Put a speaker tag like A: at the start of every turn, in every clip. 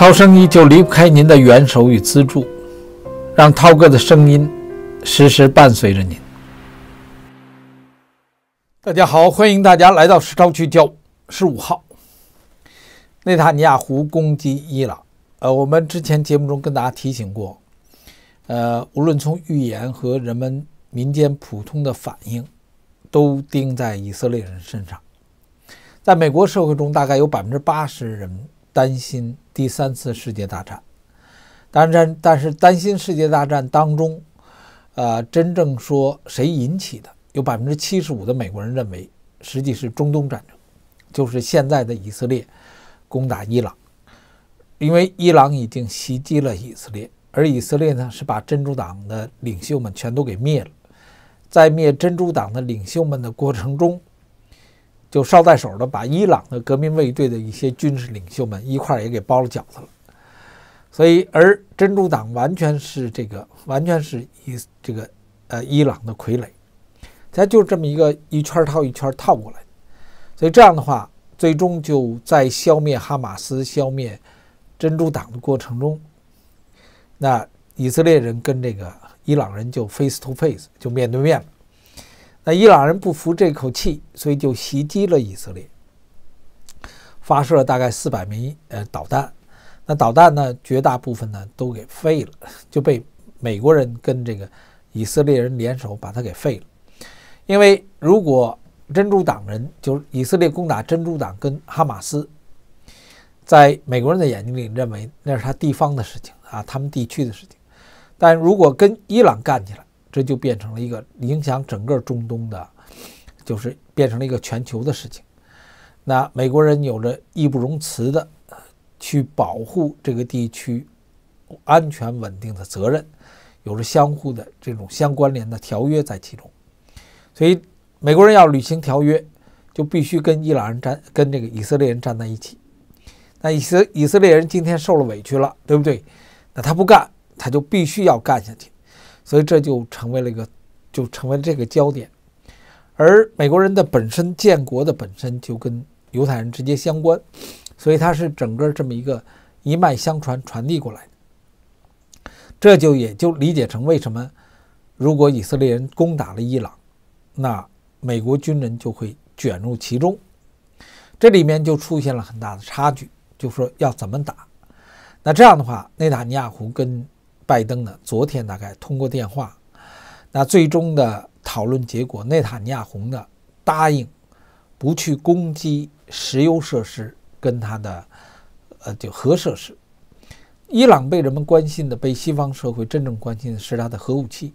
A: 涛声依旧离不开您的援手与资助，让涛哥的声音时时伴随着您。大家好，欢迎大家来到石超区教十五号。内塔尼亚胡攻击伊朗，呃，我们之前节目中跟大家提醒过，呃，无论从预言和人们民间普通的反应，都盯在以色列人身上。在美国社会中，大概有百分之八十人。担心第三次世界大战，当然，但是担心世界大战当中，呃，真正说谁引起的，有百分之七十五的美国人认为，实际是中东战争，就是现在的以色列攻打伊朗，因为伊朗已经袭击了以色列，而以色列呢是把珍珠党的领袖们全都给灭了，在灭珍珠党的领袖们的过程中。就捎带手的把伊朗的革命卫队的一些军事领袖们一块儿也给包了饺子了，所以而珍珠党完全是这个，完全是伊这个呃伊朗的傀儡，它就这么一个一圈套一圈套过来，所以这样的话，最终就在消灭哈马斯、消灭珍珠党的过程中，那以色列人跟这个伊朗人就 face to face 就面对面了。那伊朗人不服这口气，所以就袭击了以色列，发射了大概四百枚呃导弹。那导弹呢，绝大部分呢都给废了，就被美国人跟这个以色列人联手把它给废了。因为如果珍珠党人就是以色列攻打珍珠党跟哈马斯，在美国人的眼睛里认为那是他地方的事情啊，他们地区的事情。但如果跟伊朗干起来，这就变成了一个影响整个中东的，就是变成了一个全球的事情。那美国人有着义不容辞的去保护这个地区安全稳定的责任，有着相互的这种相关联的条约在其中。所以美国人要履行条约，就必须跟伊朗人站，跟这个以色列人站在一起。那以色以色列人今天受了委屈了，对不对？那他不干，他就必须要干下去。所以这就成为了一个，就成为这个焦点，而美国人的本身建国的本身就跟犹太人直接相关，所以它是整个这么一个一脉相传传递过来的，这就也就理解成为什么，如果以色列人攻打了伊朗，那美国军人就会卷入其中，这里面就出现了很大的差距，就说要怎么打，那这样的话，内塔尼亚胡跟。拜登呢？昨天大概通过电话，那最终的讨论结果，内塔尼亚胡呢答应不去攻击石油设施，跟他的呃，就核设施。伊朗被人们关心的，被西方社会真正关心的是他的核武器。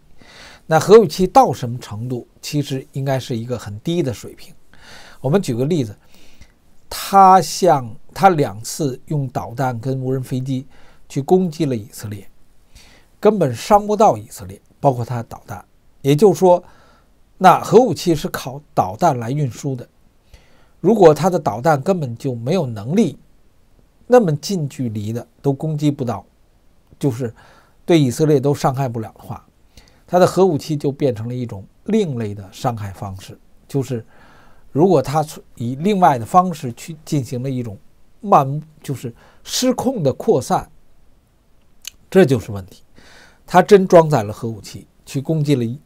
A: 那核武器到什么程度？其实应该是一个很低的水平。我们举个例子，他向他两次用导弹跟无人飞机去攻击了以色列。根本伤不到以色列，包括它的导弹。也就是说，那核武器是靠导弹来运输的。如果它的导弹根本就没有能力，那么近距离的都攻击不到，就是对以色列都伤害不了的话，它的核武器就变成了一种另类的伤害方式。就是如果它以另外的方式去进行了一种漫，就是失控的扩散，这就是问题。他真装载了核武器去攻击了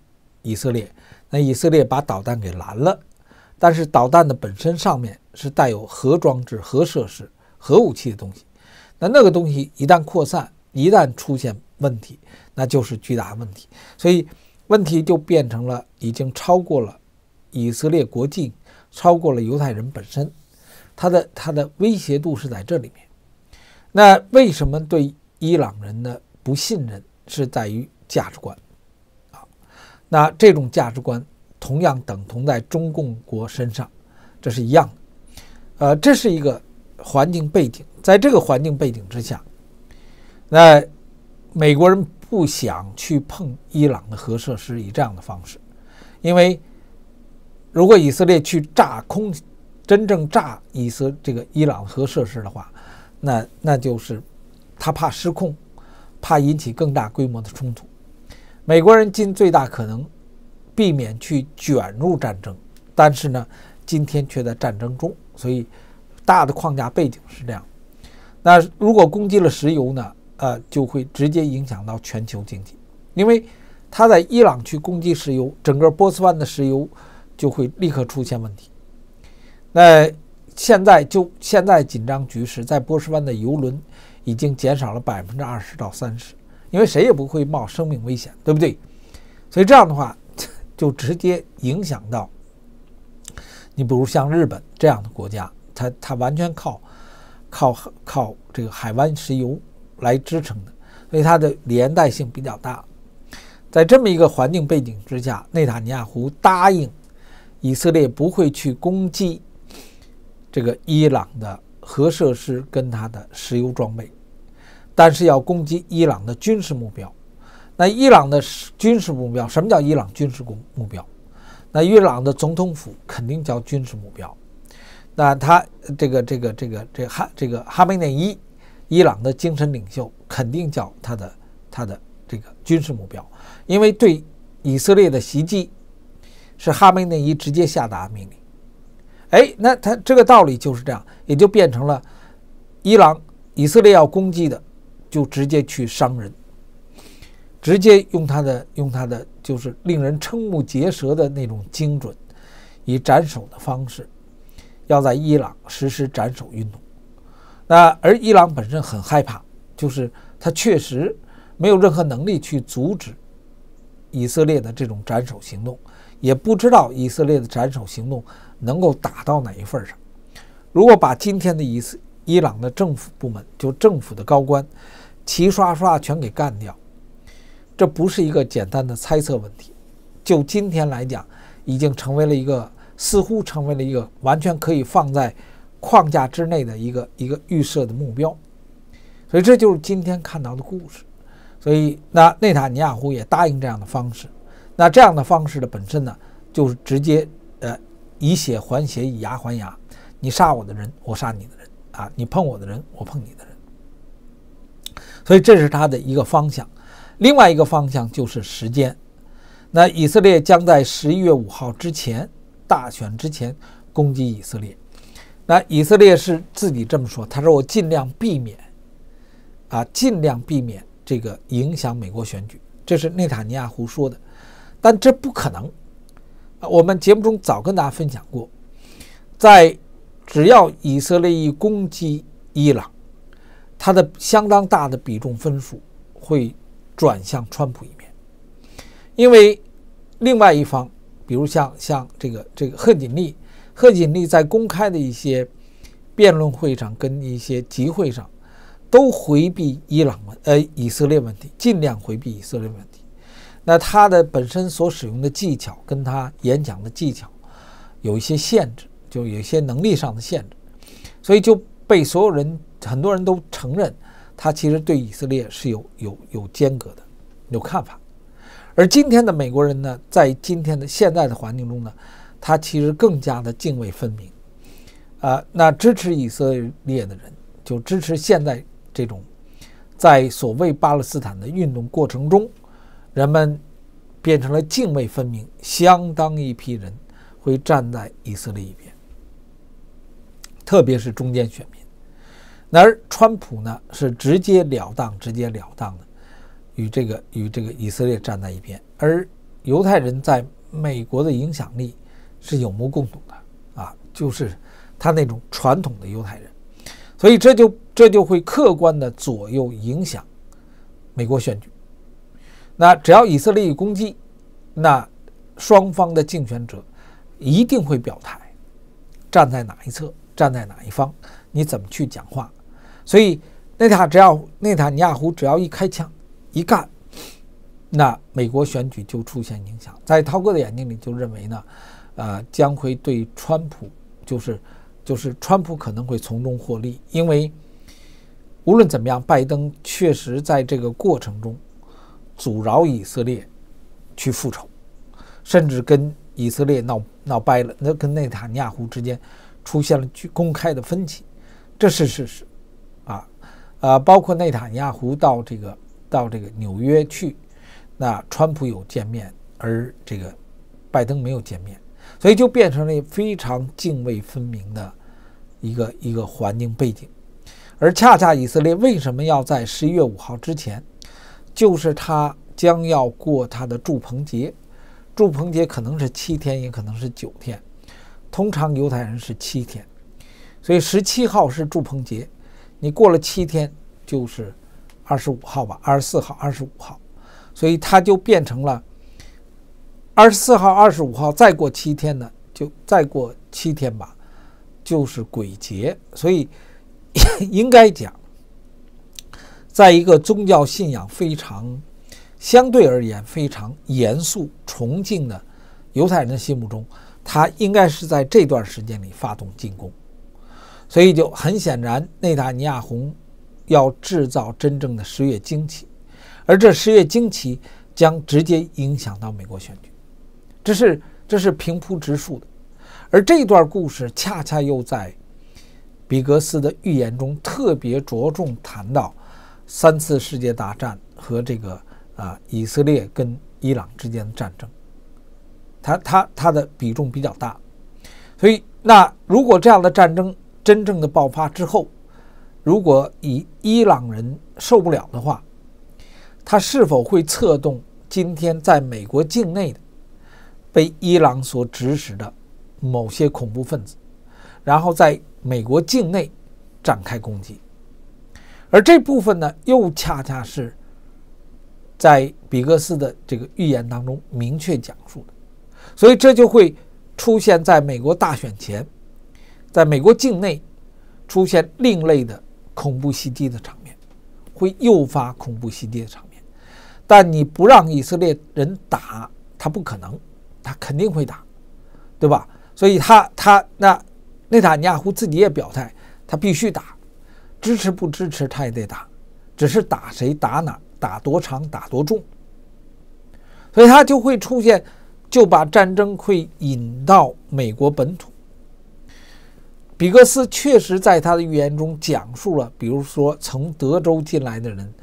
A: 以色列，那以色列把导弹给拦了，但是导弹的本身上面是带有核装置、核设施、核武器的东西。那那个东西一旦扩散，一旦出现问题，那就是巨大问题。所以问题就变成了已经超过了以色列国境，超过了犹太人本身，他的他的威胁度是在这里面。那为什么对伊朗人的不信任？是在于价值观，啊，那这种价值观同样等同在中共国身上，这是一样的，呃，这是一个环境背景，在这个环境背景之下，那美国人不想去碰伊朗的核设施，以这样的方式，因为如果以色列去炸空，真正炸以色这个伊朗核设施的话，那那就是他怕失控。怕引起更大规模的冲突，美国人尽最大可能避免去卷入战争，但是呢，今天却在战争中，所以大的框架背景是这样。那如果攻击了石油呢？呃，就会直接影响到全球经济，因为他在伊朗去攻击石油，整个波斯湾的石油就会立刻出现问题。那。现在就现在紧张局势，在波斯湾的油轮已经减少了百分之二十到三十，因为谁也不会冒生命危险，对不对？所以这样的话，就直接影响到你，比如像日本这样的国家，它它完全靠靠靠这个海湾石油来支撑的，所以它的连带性比较大。在这么一个环境背景之下，内塔尼亚胡答应以色列不会去攻击。这个伊朗的核设施跟它的石油装备，但是要攻击伊朗的军事目标。那伊朗的军事目标，什么叫伊朗军事目目标？那伊朗的总统府肯定叫军事目标。那他这个这个这个这哈这个哈梅内伊，伊朗的精神领袖肯定叫他的他的这个军事目标，因为对以色列的袭击是哈梅内伊直接下达命令。哎，那他这个道理就是这样，也就变成了伊朗、以色列要攻击的，就直接去伤人，直接用他的、用他的就是令人瞠目结舌的那种精准，以斩首的方式，要在伊朗实施斩首运动。那而伊朗本身很害怕，就是他确实没有任何能力去阻止以色列的这种斩首行动，也不知道以色列的斩首行动。能够打到哪一份上？如果把今天的一次伊朗的政府部门就政府的高官，齐刷刷全给干掉，这不是一个简单的猜测问题。就今天来讲，已经成为了一个似乎成为了一个完全可以放在框架之内的一个一个预设的目标。所以这就是今天看到的故事。所以那内塔尼亚胡也答应这样的方式。那这样的方式的本身呢，就是直接呃。以血还血，以牙还牙。你杀我的人，我杀你的人啊！你碰我的人，我碰你的人。所以这是他的一个方向。另外一个方向就是时间。那以色列将在十一月五号之前，大选之前攻击以色列。那以色列是自己这么说，他说我尽量避免啊，尽量避免这个影响美国选举。这是内塔尼亚胡说的，但这不可能。我们节目中早跟大家分享过，在只要以色列一攻击伊朗，它的相当大的比重分数会转向川普一面，因为另外一方，比如像像这个这个贺锦丽，贺锦丽在公开的一些辩论会上跟一些集会上，都回避伊朗问，呃以色列问题，尽量回避以色列问题。那他的本身所使用的技巧跟他演讲的技巧有一些限制，就有一些能力上的限制，所以就被所有人很多人都承认，他其实对以色列是有有有间隔的，有看法。而今天的美国人呢，在今天的现在的环境中呢，他其实更加的泾渭分明。啊，那支持以色列的人就支持现在这种在所谓巴勒斯坦的运动过程中。人们变成了泾渭分明，相当一批人会站在以色列一边，特别是中间选民。而川普呢，是直截了当、直截了当的与这个与这个以色列站在一边。而犹太人在美国的影响力是有目共睹的啊，就是他那种传统的犹太人，所以这就这就会客观的左右影响美国选举。那只要以色列一攻击，那双方的竞选者一定会表态，站在哪一侧，站在哪一方，你怎么去讲话？所以内塔只要内塔尼亚胡只要一开枪一干，那美国选举就出现影响。在涛哥的眼睛里就认为呢，呃，将会对川普就是就是川普可能会从中获利，因为无论怎么样，拜登确实在这个过程中。阻挠以色列去复仇，甚至跟以色列闹闹掰了，那跟内塔尼亚胡之间出现了公开的分歧，这是事实啊。呃，包括内塔尼亚胡到这个到这个纽约去，那川普有见面，而这个拜登没有见面，所以就变成了非常泾渭分明的一个一个环境背景。而恰恰以色列为什么要在十一月五号之前？就是他将要过他的祝棚节，祝棚节可能是七天，也可能是九天。通常犹太人是七天，所以十七号是祝棚节，你过了七天就是二十五号吧，二十四号、二十五号，所以他就变成了二十四号、二十五号，再过七天呢，就再过七天吧，就是鬼节，所以应该讲。在一个宗教信仰非常、相对而言非常严肃、崇敬的犹太人的心目中，他应该是在这段时间里发动进攻，所以就很显然，内塔尼亚胡要制造真正的十月惊奇，而这十月惊奇将直接影响到美国选举，这是这是平铺直述的，而这段故事恰恰又在比格斯的预言中特别着重谈到。三次世界大战和这个啊，以色列跟伊朗之间的战争，它它它的比重比较大，所以那如果这样的战争真正的爆发之后，如果以伊朗人受不了的话，他是否会策动今天在美国境内的被伊朗所指使的某些恐怖分子，然后在美国境内展开攻击？而这部分呢，又恰恰是在比格斯的这个预言当中明确讲述的，所以这就会出现在美国大选前，在美国境内出现另类的恐怖袭击的场面，会诱发恐怖袭击的场面。但你不让以色列人打，他不可能，他肯定会打，对吧？所以他他那内塔尼亚胡自己也表态，他必须打。支持不支持，他也得打，只是打谁、打哪、打多长、打多重，所以他就会出现，就把战争会引到美国本土。比格斯确实在他的预言中讲述了，比如说从德州进来的人，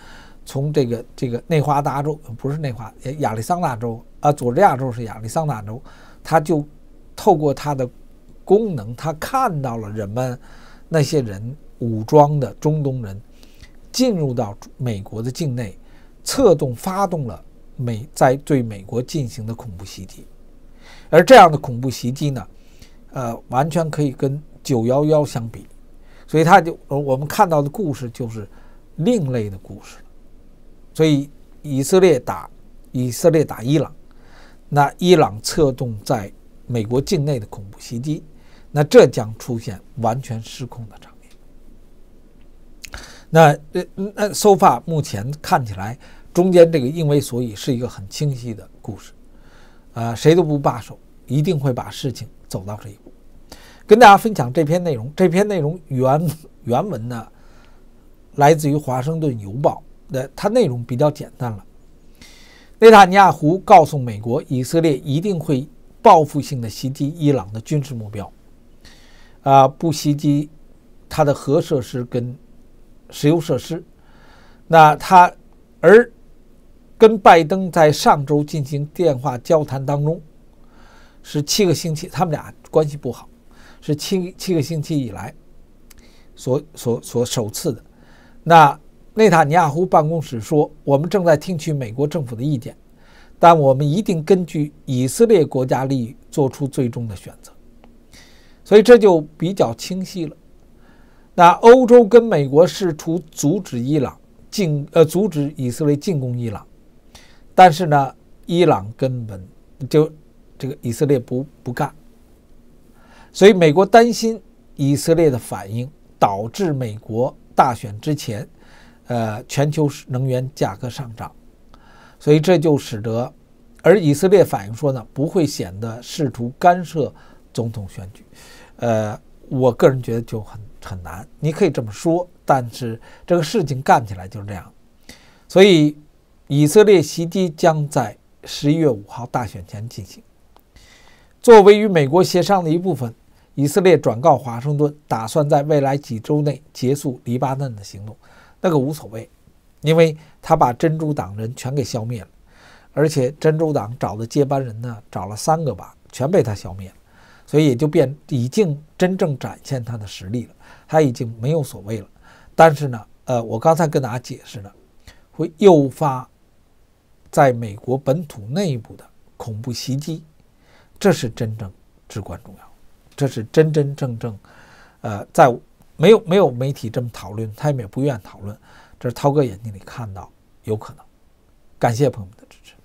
A: 从这个这个内华达州不是内华亚利桑那州啊，佐治亚州是亚利桑那州，他就透过他的功能，他看到了人们那些人。武装的中东人进入到美国的境内，策动发动了美在对美国进行的恐怖袭击，而这样的恐怖袭击呢，呃，完全可以跟九幺幺相比，所以他就我们看到的故事就是另类的故事所以以色列打以色列打伊朗，那伊朗策动在美国境内的恐怖袭击，那这将出现完全失控的场。那那那，so far，目前看起来，中间这个因为所以是一个很清晰的故事，啊，谁都不罢手，一定会把事情走到这一步。跟大家分享这篇内容，这篇内容原原文呢，来自于《华盛顿邮报》那它内容比较简单了。内塔尼亚胡告诉美国，以色列一定会报复性的袭击伊朗的军事目标，啊，不袭击他的核设施跟。石油设施，那他而跟拜登在上周进行电话交谈当中是七个星期，他们俩关系不好，是七七个星期以来所所所首次的。那内塔尼亚胡办公室说：“我们正在听取美国政府的意见，但我们一定根据以色列国家利益做出最终的选择。”所以这就比较清晰了。那欧洲跟美国试图阻止伊朗进呃阻止以色列进攻伊朗，但是呢，伊朗根本就这个以色列不不干，所以美国担心以色列的反应导致美国大选之前，呃，全球能源价格上涨，所以这就使得而以色列反应说呢不会显得试图干涉总统选举，呃，我个人觉得就很。很难，你可以这么说，但是这个事情干起来就是这样，所以以色列袭击将在十一月五号大选前进行。作为与美国协商的一部分，以色列转告华盛顿，打算在未来几周内结束黎巴嫩的行动。那个无所谓，因为他把珍珠党人全给消灭了，而且珍珠党找的接班人呢，找了三个吧，全被他消灭了，所以也就变已经真正展现他的实力了。他已经没有所谓了，但是呢，呃，我刚才跟大家解释了，会诱发在美国本土内部的恐怖袭击，这是真正至关重要，这是真真正正，呃，在没有没有媒体这么讨论，他们也不愿讨论，这是涛哥眼睛里看到有可能，感谢朋友们的支持。